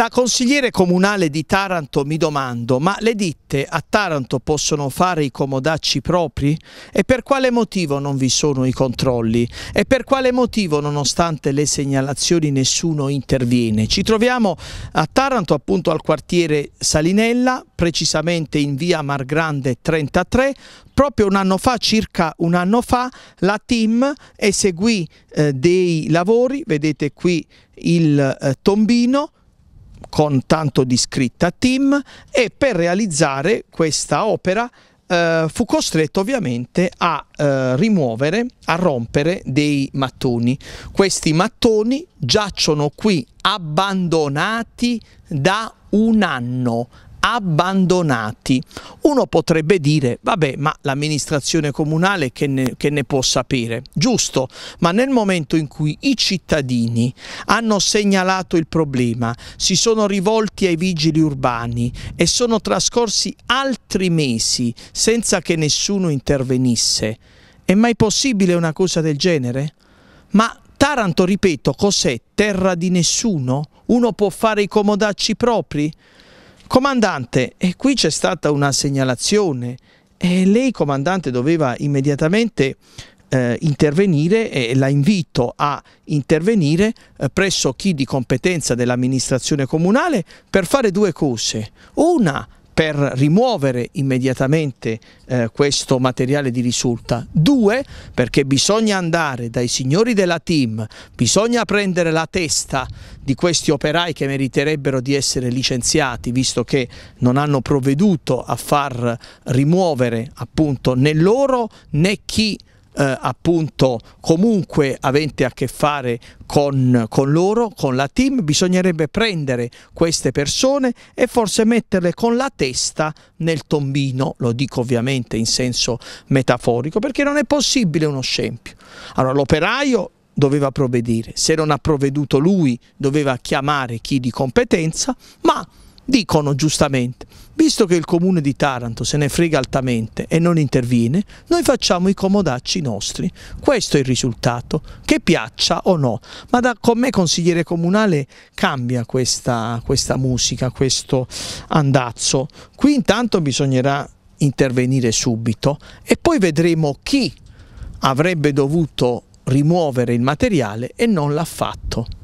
Da consigliere comunale di Taranto mi domando, ma le ditte a Taranto possono fare i comodacci propri? E per quale motivo non vi sono i controlli? E per quale motivo, nonostante le segnalazioni, nessuno interviene? Ci troviamo a Taranto, appunto al quartiere Salinella, precisamente in via Margrande 33, proprio un anno fa, circa un anno fa, la team eseguì eh, dei lavori, vedete qui il eh, tombino, con tanto di scritta team e per realizzare questa opera eh, fu costretto ovviamente a eh, rimuovere, a rompere dei mattoni. Questi mattoni giacciono qui abbandonati da un anno, abbandonati. Uno potrebbe dire, vabbè, ma l'amministrazione comunale che ne, che ne può sapere? Giusto, ma nel momento in cui i cittadini hanno segnalato il problema, si sono rivolti ai vigili urbani e sono trascorsi altri mesi senza che nessuno intervenisse, è mai possibile una cosa del genere? Ma Taranto, ripeto, cos'è? Terra di nessuno? Uno può fare i comodacci propri? Comandante, e qui c'è stata una segnalazione e lei, comandante, doveva immediatamente eh, intervenire e la invito a intervenire eh, presso chi di competenza dell'amministrazione comunale per fare due cose. Una, per rimuovere immediatamente eh, questo materiale di risulta. Due, perché bisogna andare dai signori della team, bisogna prendere la testa di questi operai che meriterebbero di essere licenziati, visto che non hanno provveduto a far rimuovere appunto né loro né chi eh, appunto comunque avente a che fare con, con loro, con la team, bisognerebbe prendere queste persone e forse metterle con la testa nel tombino, lo dico ovviamente in senso metaforico, perché non è possibile uno scempio. Allora l'operaio doveva provvedere, se non ha provveduto lui doveva chiamare chi di competenza, ma dicono giustamente, visto che il comune di Taranto se ne frega altamente e non interviene, noi facciamo i comodacci nostri. Questo è il risultato, che piaccia o no. Ma da, con me consigliere comunale cambia questa, questa musica, questo andazzo. Qui intanto bisognerà intervenire subito e poi vedremo chi avrebbe dovuto rimuovere il materiale e non l'ha fatto.